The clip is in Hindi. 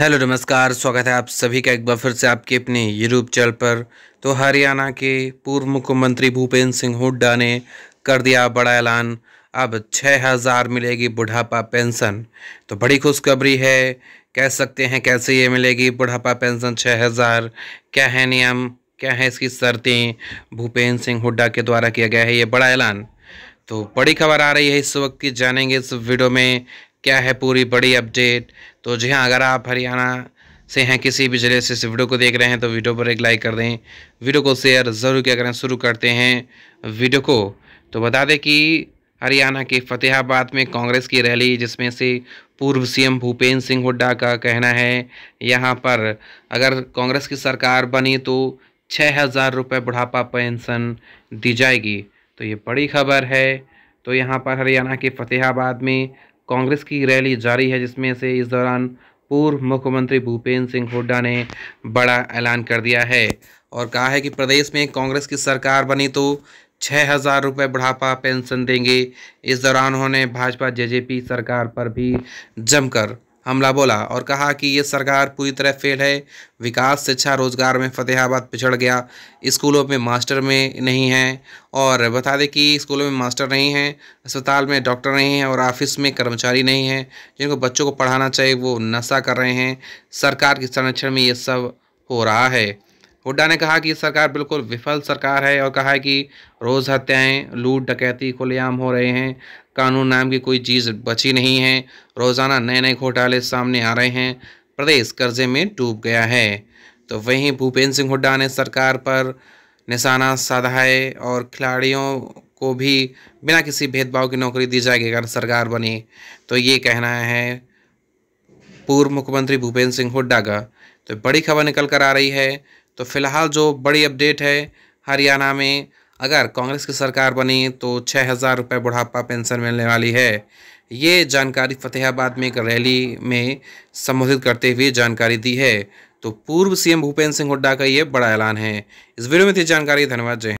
हेलो नमस्कार स्वागत है आप सभी का एक बार फिर से आपके अपने यूट्यूब चैनल पर तो हरियाणा के पूर्व मुख्यमंत्री भूपेंद्र सिंह हुड्डा ने कर दिया बड़ा ऐलान अब छः हज़ार मिलेगी बुढ़ापा पेंशन तो बड़ी खुशखबरी है कह सकते हैं कैसे ये मिलेगी बुढ़ापा पेंशन छः हज़ार क्या है नियम क्या है इसकी शर्तें भूपेंद्र सिंह हुड्डा के द्वारा किया गया है ये बड़ा ऐलान तो बड़ी खबर आ रही है इस वक्त की जानेंगे इस वीडियो में क्या है पूरी बड़ी अपडेट तो जी हाँ अगर आप हरियाणा से हैं किसी भी ज़िले से इस वीडियो को देख रहे हैं तो वीडियो पर एक लाइक कर दें वीडियो को शेयर ज़रूर किया करें शुरू करते हैं वीडियो को तो बता दें कि हरियाणा के फतेहाबाद में कांग्रेस की रैली जिसमें से पूर्व सीएम भूपेंद्र सिंह हुड्डा का कहना है यहाँ पर अगर कांग्रेस की सरकार बनी तो छः हज़ार रुपये बुढ़ापा पेंशन दी जाएगी तो ये बड़ी खबर है तो यहाँ पर हरियाणा के फतेहाबाद में कांग्रेस की रैली जारी है जिसमें से इस दौरान पूर्व मुख्यमंत्री भूपेंद्र सिंह हुड्डा ने बड़ा ऐलान कर दिया है और कहा है कि प्रदेश में कांग्रेस की सरकार बनी तो छः हज़ार रुपये बुढ़ापा पेंशन देंगे इस दौरान उन्होंने भाजपा जेजेपी सरकार पर भी जमकर हमला बोला और कहा कि ये सरकार पूरी तरह फेल है विकास शिक्षा रोजगार में फतेहाबाद पिछड़ गया स्कूलों में मास्टर में नहीं है और बता दें कि स्कूलों में मास्टर नहीं हैं अस्पताल में डॉक्टर नहीं हैं और ऑफिस में कर्मचारी नहीं हैं जिनको बच्चों को पढ़ाना चाहिए वो नशा कर रहे हैं सरकार के संरक्षण में ये सब हो रहा है हुड्डा ने कहा कि सरकार बिल्कुल विफल सरकार है और कहा है कि रोज़ हत्याएं लूट डकैती खुलेआम हो रहे हैं कानून नाम की कोई चीज़ बची नहीं है रोज़ाना नए नए घोटाले सामने आ रहे हैं प्रदेश कर्जे में डूब गया है तो वहीं भूपेंद्र सिंह हुड्डा ने सरकार पर निशाना साधा है और खिलाड़ियों को भी बिना किसी भेदभाव की नौकरी दी जाएगी अगर सरकार बनी तो ये कहना है पूर्व मुख्यमंत्री भूपेंद्र सिंह हुड्डा का तो बड़ी खबर निकल कर आ रही है तो फिलहाल जो बड़ी अपडेट है हरियाणा में अगर कांग्रेस की सरकार बनी तो छः हज़ार रुपये बुढ़ापा पेंशन मिलने वाली है ये जानकारी फतेहाबाद में एक रैली में संबोधित करते हुए जानकारी दी है तो पूर्व सीएम भूपेंद्र सिंह हुड्डा का ये बड़ा ऐलान है इस वीडियो में थी जानकारी धन्यवाद जय